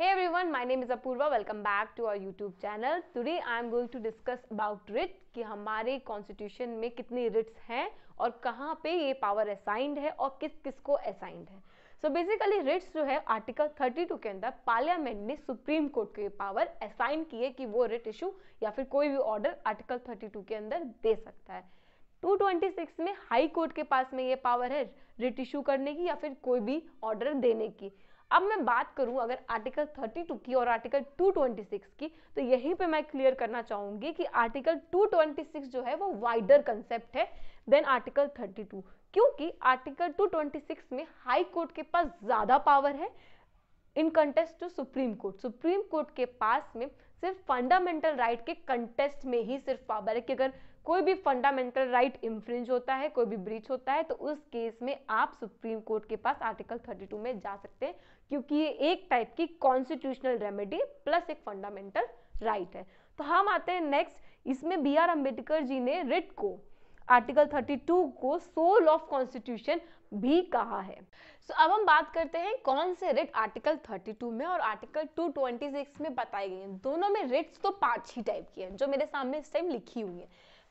Hey everyone, my name is Apurva. Welcome back to our YouTube channel. Today I am going to discuss about writ कि हमारे constitution में कितनी writs हैं और कहाँ पे ये power assigned है और किस किस को assigned है So basically writs जो है article 32 के अंदर parliament ने supreme court के power पावर असाइन की है कि वो writ issue या फिर कोई भी order article 32 के अंदर दे सकता है 226 में हाई कोर्ट के पास में ये पावर है रिट इशू करने की या फिर कोई भी ऑर्डर देने की अब मैं बात करूं अगर आर्टिकल 32 की और आर्टिकल 226 की तो यहीं पे मैं क्लियर करना चाहूंगी कि आर्टिकल 226 जो है वो वाइडर कंसेप्ट है देन आर्टिकल 32 क्योंकि आर्टिकल 226 में हाई कोर्ट के पास ज़्यादा पावर है in contrast to supreme court supreme court के पास में सिर्फ फंडामेंटल राइट right के कंटेस्ट में ही सिर्फ पावर है कि अगर कोई भी फंडामेंटल राइट इंफ्रिंज होता है कोई भी ब्रीच होता है तो उस केस में आप सुप्रीम कोर्ट के पास आर्टिकल 32 में जा सकते हैं क्योंकि ये एक टाइप की कॉन्स्टिट्यूशनल रेमेडी प्लस एक फंडामेंटल राइट है तो हम आते हैं नेक्स्ट इसमें बी आर अम्बेडकर जी ने रिट को आर्टिकल 32 को सोल ऑफ कॉन्स्टिट्यूशन भी कहा है सो so, अब हम बात करते हैं कौन से रिट आर्टिकल 32 में और आर्टिकल 226 में बताई गई हैं दोनों में रिट्स तो पांच ही टाइप की हैं जो मेरे सामने इस टाइम लिखी हुई हैं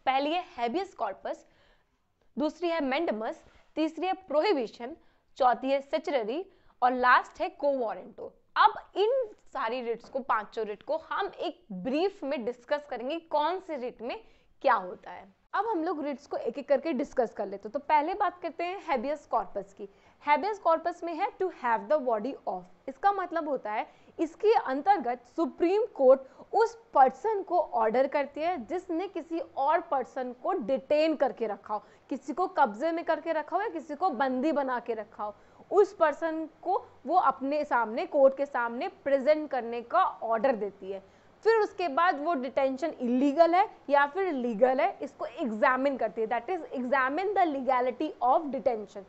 पहली है हैबियस कॉर्पस दूसरी है मेंडमस तीसरी है प्रोहिबिशन चौथी है सेचररी और लास्ट है को अब इन सारी रिट्स को पांचों रिट को हम एक ब्रीफ में डिस्कस करेंगे कौन से रिट में क्या होता है अब हम लोग रिट्स को एक एक करके डिस्कस कर लेते हैं तो पहले बात करते हैं हैबियस कॉर्पस की हैबियस कॉर्पस में है to have the body of इसका मतलब होता है इसके अंतर्गत सुप्रीम कोर्ट उस पर्सन को ऑर्डर करती है जिसने किसी और पर्सन को डिटेन करके रखा हो किसी को कब्जे में करके रखा हो या किसी को बंदी बना के रखा हो उस पर्सन को वो अपने सामने कोर्ट के सामने प्रेजेंट करने का ऑर्डर देती है फिर उसके बाद वो डिटेंशन इलीगल है या फिर लीगल है इसको एग्जामिन करती है that is examine the legality of detention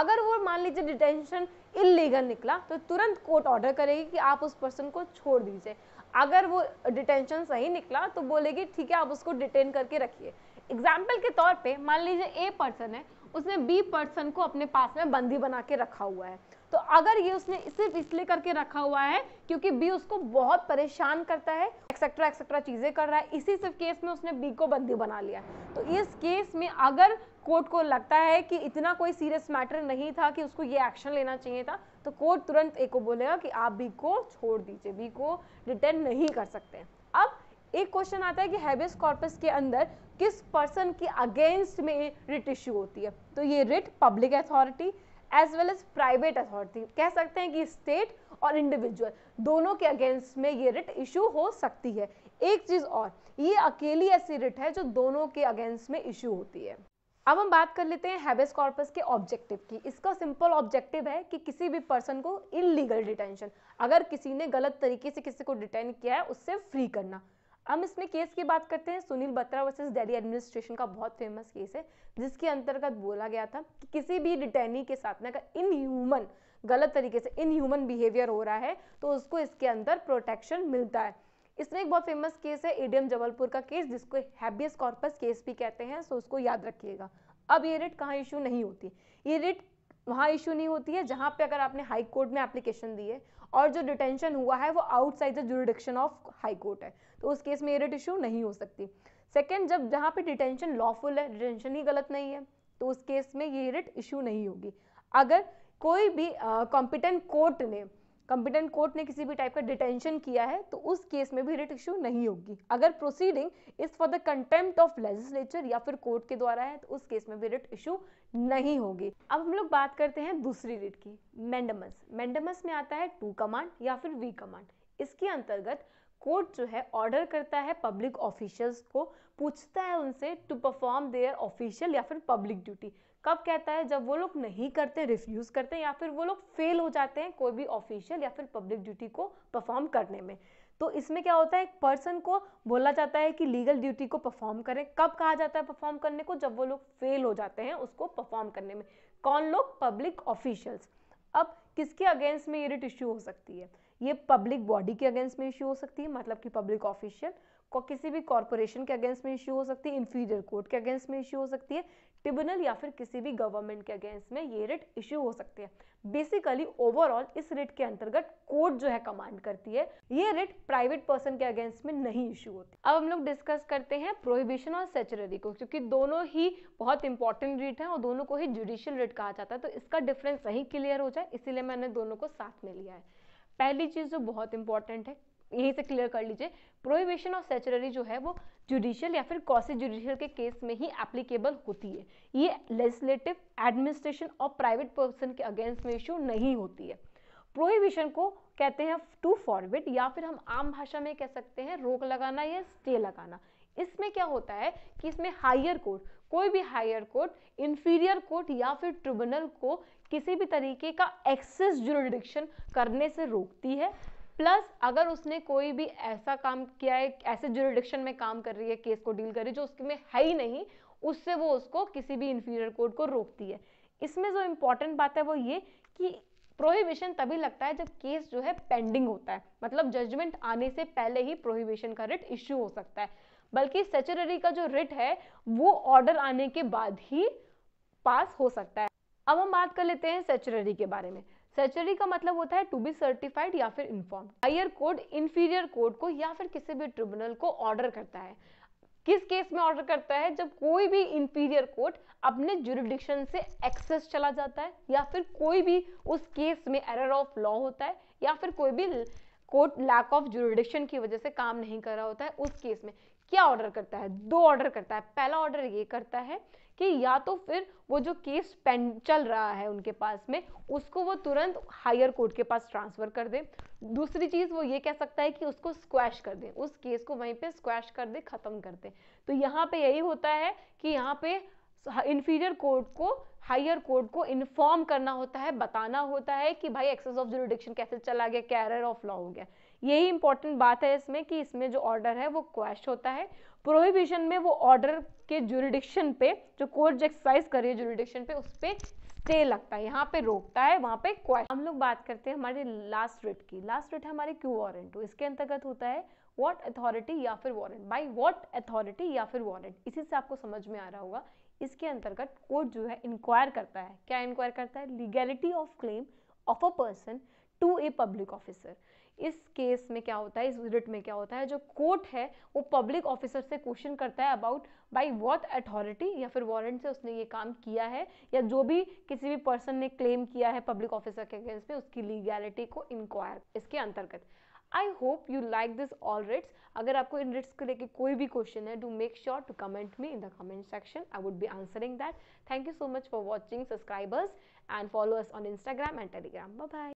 अगर वो मान लीजिए डिटेंशन इलीगल निकला तो तुरंत कोर्ट ऑर्डर करेगी कि आप उस पर्सन को छोड़ दीजिए अगर वो डिटेंशन सही निकला तो बोलेगी ठीक है आप उसको डिटेन करके रखिए एग्जाम्पल के तौर पे मान लीजिए ए पर्सन है उसने बी पर्सन को अपने पास में बंदी बना के रखा हुआ है तो अगर ये उसने सिर्फ इसलिए करके रखा हुआ है क्योंकि बी उसको बहुत परेशान करता है एक्सेट्रा एक्सेट्रा चीज़ें कर रहा है इसी सिर्फ केस में उसने बी को बंदी बना लिया तो इस केस में अगर कोर्ट को लगता है कि इतना कोई सीरियस मैटर नहीं था कि उसको ये एक्शन लेना चाहिए था तो कोर्ट तुरंत ए को बोलेगा कि आप बी को छोड़ दीजिए बी को रिटर्न नहीं कर सकते अब एक क्वेश्चन आता है कि हैबियस कॉर्पस के अंदर किस पर्सन के अगेंस्ट में रिट इश्यू होती है तो ये writ public authority as well as private authority कह सकते हैं कि स्टेट और इंडिविजुअल दोनों के अगेंस्ट में ये रिट इशू हो सकती है एक चीज़ और ये अकेली ऐसी रिट है जो दोनों के अगेंस्ट में इशू होती है अब हम बात कर लेते हैं हैबेस कॉर्पस के ऑब्जेक्टिव की इसका सिंपल ऑब्जेक्टिव है कि किसी भी पर्सन को इलीगल डिटेंशन अगर किसी ने गलत तरीके से किसी को डिटेन किया है उससे फ्री करना हम इसमें केस की बात करते हैं सुनील बत्रा वर्सेस दिल्ली एडमिनिस्ट्रेशन का बहुत फेमस केस है जिसके अंतर्गत बोला गया था कि किसी भी डिटेनी के साथ में अगर इनह्यूमन गलत तरीके से इनह्यूमन बिहेवियर हो रहा है तो उसको इसके अंदर प्रोटेक्शन मिलता है इसमें एक बहुत फेमस केस है एडीएम जबलपुर का केस जिसको हैबियस कॉर्पस केस भी कहते हैं सो उसको याद रखिएगा अब ये रिट कहाँ इशू नहीं होती ये रिट वहाँ इशू नहीं होती है जहाँ पे अगर आपने हाई कोर्ट में एप्लीकेशन दी है और जो डिटेंशन हुआ है वो outside the jurisdiction of high court है तो उस केस में ये रिट इशू नहीं हो सकती सेकेंड जब जहाँ पे डिटेंशन लॉफुल है डिटेंशन ही गलत नहीं है तो उस केस में ये रिट इशू नहीं होगी अगर कोई भी कॉम्पिटेंट कोर्ट ने कंपिटेंट कोर्ट ने किसी भी टाइप का डिटेंशन किया है तो उस केस में भी रिट इश्यू नहीं होगी अगर proceeding is for the contempt of legislature या फिर कोर्ट के द्वारा है तो उस केस में भी रिट इश्यू नहीं होगी अब हम लोग बात करते हैं दूसरी रिट की मैंडमस मैंडमस में आता है टू कमांड या फिर वी कमांड इसके अंतर्गत कोर्ट जो है ऑर्डर करता है पब्लिक ऑफिशियल्स को पूछता है उनसे टू परफॉर्म देयर ऑफिशियल या फिर पब्लिक ड्यूटी कब कहता है जब वो लोग नहीं करते रिफ्यूज़ करते हैं या फिर वो लोग फेल हो जाते हैं कोई भी ऑफिशियल या फिर पब्लिक ड्यूटी को परफॉर्म करने में तो इसमें क्या होता है एक पर्सन को बोला जाता है कि लीगल ड्यूटी को परफॉर्म करें कब कहा जाता है परफॉर्म करने को जब वो लोग फेल हो जाते हैं उसको परफॉर्म करने में कौन लोग पब्लिक ऑफिशियल्स अब किसके अगेंस्ट में ये रिट इश्यू हो सकती है ये पब्लिक बॉडी के अगेंस्ट में इश्यू हो सकती है मतलब कि पब्लिक ऑफिशियल को किसी भी कॉरपोरेशन के अगेंस्ट में इश्यू हो सकती है इन्फीरियर कोर्ट के अगेंस्ट में इश्यू हो सकती है ट्रिब्यूनल या फिर किसी भी गवर्नमेंट के अगेंस्ट में ये रिट इश्यू हो सकती है बेसिकली ओवरऑल इस रिट के अंतर्गत कोर्ट जो है कमांड करती है ये रिट प्राइवेट पर्सन के अगेंस्ट में नहीं इश्यू होती अब हम लोग डिस्कस करते हैं प्रोहिबिशन और सेचुररी को क्योंकि दोनों ही बहुत इंपॉर्टेंट रिट है और दोनों को ही जुडिशियल रिट कहा जाता है तो इसका डिफरेंस वहीं क्लियर हो जाए इसीलिए मैंने दोनों को साथ में लिया है पहली चीज़ जो बहुत इंपॉर्टेंट है यहीं से क्लियर कर लीजिए प्रोहिबिशन ऑफ सेचुररी जो है वो जुडिशियल या फिर कॉसी जुडिशियल के केस में ही एप्लीकेबल होती है ये लेजिस्लेटिव एडमिनिस्ट्रेशन और प्राइवेट पर्सन के अगेंस्ट में इशू नहीं होती है प्रोहिबिशन को कहते हैं टू फॉरवर्ड या फिर हम आम भाषा में कह सकते हैं रोक लगाना या स्टे लगाना इसमें क्या होता है कि इसमें हायर कोर्ट कोई भी हायर कोर्ट इंफीरियर कोर्ट या फिर ट्रिब्यूनल को किसी भी तरीके का एक्सेस जुरिडिक्शन करने से रोकती है प्लस अगर उसने कोई भी ऐसा काम किया है ऐसे जुरिडिक्शन में काम कर रही है केस को डील कर रही है जो उसमें है ही नहीं उससे वो उसको किसी भी इंफीरियर कोर्ट को रोकती है इसमें जो इम्पोर्टेंट बात है वो ये कि प्रोहिबिशन तभी लगता है जब केस जो है पेंडिंग होता है मतलब जजमेंट आने से पहले ही प्रोहिबिशन का रिट इश्यू हो सकता है बल्कि सेचुररी का जो रिट है वो ऑर्डर आने के बाद ही पास हो सकता है अब हम बात कर लेते हैं सेचुररी के बारे में सर्चरी का मतलब होता है टू बी सर्टिफाइड या फिर inform higher court inferior court को या फिर किसी भी ट्रिब्यूनल को ऑर्डर करता है किस केस में ऑर्डर करता है जब कोई भी इंपीरियर कोर्ट अपने जुरिडिक्शन से एक्सेस चला जाता है या फिर कोई भी उस केस में एरर ऑफ लॉ होता है या फिर कोई भी कोर्ट लैक ऑफ जुरिडिक्शन की वजह से काम नहीं कर रहा होता है उस केस में क्या ऑर्डर करता है दो ऑर्डर करता है पहला ऑर्डर ये करता है कि या तो फिर वो जो केस पेन चल रहा है उनके पास में उसको वो तुरंत हायर कोर्ट के पास ट्रांसफ़र कर दे दूसरी चीज़ वो ये कह सकता है कि उसको स्क्वैश कर दे उस केस को वहीं पे स्क्वैश कर दे ख़त्म कर दे तो यहाँ पे यही होता है कि यहाँ पे इन्फीरियर कोर्ट को हायर कोर्ट को इन्फॉर्म करना होता है बताना होता है कि भाई एक्सेस ऑफ जुरिडिक्शन कैसे चला गया कैरियर ऑफ लॉ हो गया यही इंपॉर्टेंट बात है इसमें कि इसमें जो ऑर्डर है वो क्वेश्चन होता है प्रोहिबिशन में वो ऑर्डर के जुरिडिक्शन पे जो कोर्ट जो एक्सरसाइज कर रही है जुरिडिक्शन पे उस पर स्टे लगता है यहाँ पे रोकता है वहाँ पे क्वेश्चन हम लोग बात करते हैं हमारी लास्ट रेट की लास्ट रेट हमारे क्यू वारंट इसके अंतर्गत होता है वॉट अथॉरिटी या फिर वारंट बाई वॉट अथॉरिटी या फिर वारंट इसी से आपको समझ में आ रहा होगा इसके अंतर्गत कोर्ट जो है इंक्वायर करता है क्या इंक्वायर करता है legality of claim of a person to a public officer इस केस में क्या होता है इस रिट में क्या होता है जो कोर्ट है वो पब्लिक ऑफिसर से क्वेश्चन करता है अबाउट बाय व्हाट अथॉरिटी या फिर वारंट से उसने ये काम किया है या जो भी किसी भी पर्सन ने क्लेम किया है पब्लिक ऑफिसर के अगेंस्ट में उसकी लीगैलिटी को इंक्वायर इसके अंतर्गत I hope you like this all writs अगर आपको इन रिट्स को लेकर कोई भी क्वेश्चन है do make sure to comment me in the comment section I would be answering that thank you so much for watching subscribers and follow us on Instagram and Telegram bye